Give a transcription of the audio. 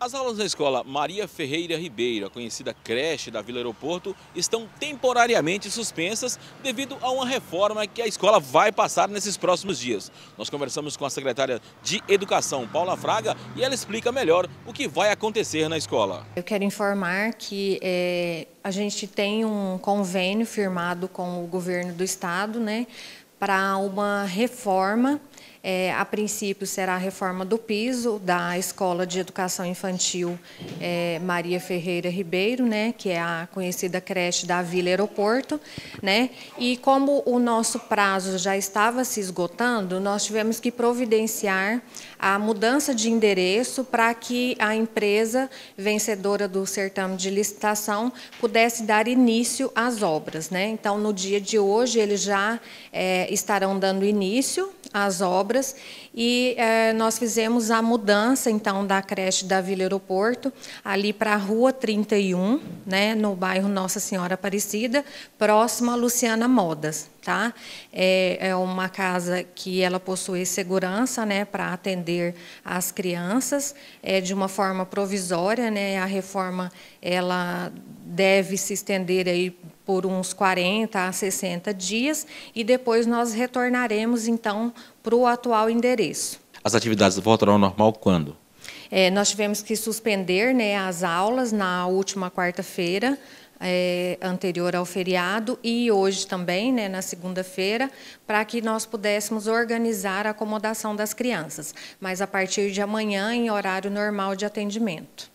As aulas da escola Maria Ferreira Ribeiro, conhecida creche da Vila Aeroporto, estão temporariamente suspensas devido a uma reforma que a escola vai passar nesses próximos dias. Nós conversamos com a secretária de Educação, Paula Fraga, e ela explica melhor o que vai acontecer na escola. Eu quero informar que é, a gente tem um convênio firmado com o governo do estado né, para uma reforma é, a princípio, será a reforma do piso da Escola de Educação Infantil é, Maria Ferreira Ribeiro, né, que é a conhecida creche da Vila Aeroporto. Né, e como o nosso prazo já estava se esgotando, nós tivemos que providenciar a mudança de endereço para que a empresa vencedora do certame de licitação pudesse dar início às obras. Né? Então, no dia de hoje, eles já é, estarão dando início às obras e eh, nós fizemos a mudança então da creche da Vila Aeroporto ali para a Rua 31, né, no bairro Nossa Senhora Aparecida, próximo à Luciana Modas tá? É, é uma casa que ela possui segurança, né, para atender as crianças, é de uma forma provisória, né? A reforma ela deve se estender aí por uns 40 a 60 dias e depois nós retornaremos então para o atual endereço. As atividades voltarão ao normal quando? É, nós tivemos que suspender né, as aulas na última quarta-feira, é, anterior ao feriado, e hoje também, né, na segunda-feira, para que nós pudéssemos organizar a acomodação das crianças, mas a partir de amanhã em horário normal de atendimento.